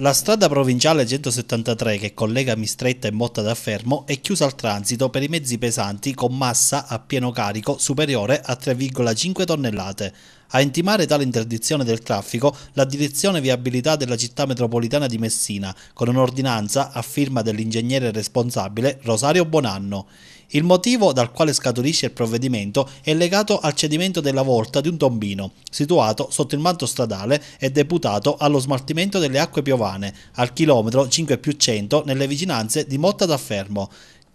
La strada provinciale 173 che collega Mistretta e Motta da Fermo è chiusa al transito per i mezzi pesanti con massa a pieno carico superiore a 3,5 tonnellate. A intimare tale interdizione del traffico la direzione viabilità della città metropolitana di Messina con un'ordinanza a firma dell'ingegnere responsabile Rosario Bonanno. Il motivo dal quale scaturisce il provvedimento è legato al cedimento della volta di un tombino, situato sotto il manto stradale e deputato allo smaltimento delle acque piovane, al chilometro 5 più 100 nelle vicinanze di Motta d'Affermo.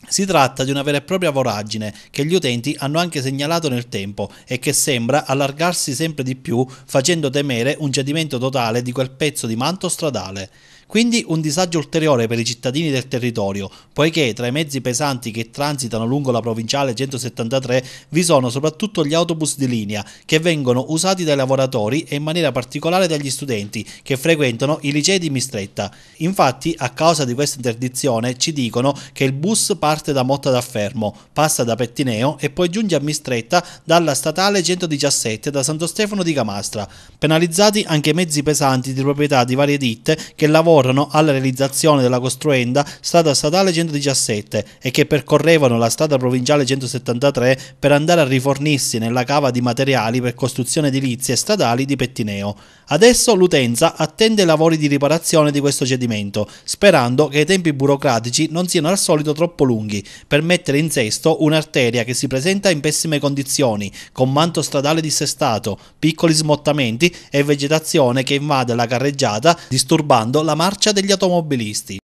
Si tratta di una vera e propria voragine che gli utenti hanno anche segnalato nel tempo e che sembra allargarsi sempre di più facendo temere un cedimento totale di quel pezzo di manto stradale. Quindi un disagio ulteriore per i cittadini del territorio, poiché tra i mezzi pesanti che transitano lungo la provinciale 173 vi sono soprattutto gli autobus di linea, che vengono usati dai lavoratori e in maniera particolare dagli studenti che frequentano i licei di Mistretta. Infatti, a causa di questa interdizione, ci dicono che il bus parte da Motta da Fermo, passa da Pettineo e poi giunge a Mistretta dalla statale 117 da Santo Stefano di Camastra, penalizzati anche i mezzi pesanti di proprietà di varie ditte che lavorano concorrono alla realizzazione della costruenda strada statale 117 e che percorrevano la strada provinciale 173 per andare a rifornirsi nella cava di materiali per costruzione edilizie stradali di Pettineo. Adesso l'utenza attende i lavori di riparazione di questo cedimento, sperando che i tempi burocratici non siano al solito troppo lunghi per mettere in sesto un'arteria che si presenta in pessime condizioni, con manto stradale dissestato, piccoli smottamenti e vegetazione che invade la carreggiata disturbando la marcia marcia degli automobilisti.